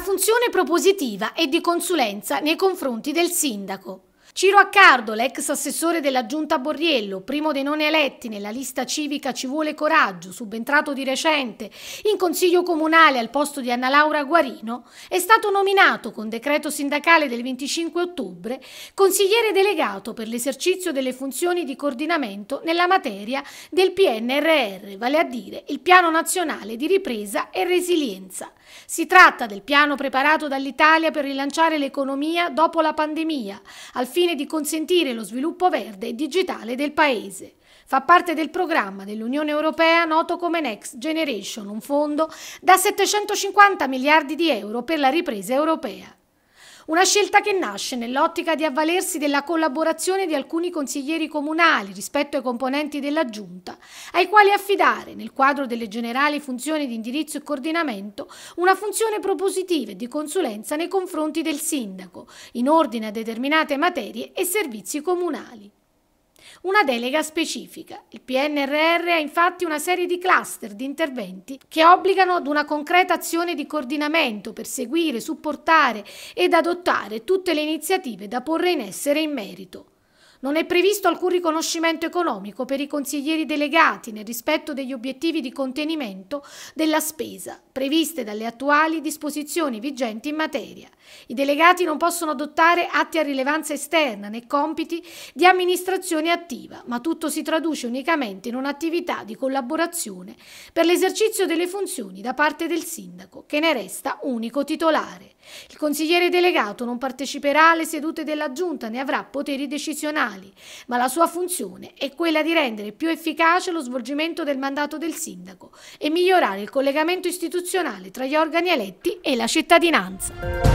una funzione propositiva e di consulenza nei confronti del sindaco. Ciro Accardo, l'ex assessore della Giunta Borriello, primo dei non eletti nella lista civica Ci vuole coraggio, subentrato di recente in Consiglio Comunale al posto di Anna Laura Guarino, è stato nominato con decreto sindacale del 25 ottobre consigliere delegato per l'esercizio delle funzioni di coordinamento nella materia del PNRR, vale a dire il Piano Nazionale di Ripresa e Resilienza. Si tratta del piano preparato dall'Italia per rilanciare l'economia dopo la pandemia, al fine fine di consentire lo sviluppo verde e digitale del Paese. Fa parte del programma dell'Unione Europea noto come Next Generation, un fondo da 750 miliardi di euro per la ripresa europea. Una scelta che nasce nell'ottica di avvalersi della collaborazione di alcuni consiglieri comunali rispetto ai componenti della Giunta, ai quali affidare, nel quadro delle generali funzioni di indirizzo e coordinamento, una funzione propositiva e di consulenza nei confronti del Sindaco, in ordine a determinate materie e servizi comunali. Una delega specifica. Il PNRR ha infatti una serie di cluster di interventi che obbligano ad una concreta azione di coordinamento per seguire, supportare ed adottare tutte le iniziative da porre in essere in merito. Non è previsto alcun riconoscimento economico per i consiglieri delegati nel rispetto degli obiettivi di contenimento della spesa previste dalle attuali disposizioni vigenti in materia. I delegati non possono adottare atti a rilevanza esterna né compiti di amministrazione attiva, ma tutto si traduce unicamente in un'attività di collaborazione per l'esercizio delle funzioni da parte del sindaco, che ne resta unico titolare. Il consigliere delegato non parteciperà alle sedute della Giunta, ne avrà poteri decisionali, ma la sua funzione è quella di rendere più efficace lo svolgimento del mandato del sindaco e migliorare il collegamento istituzionale tra gli organi eletti e la cittadinanza.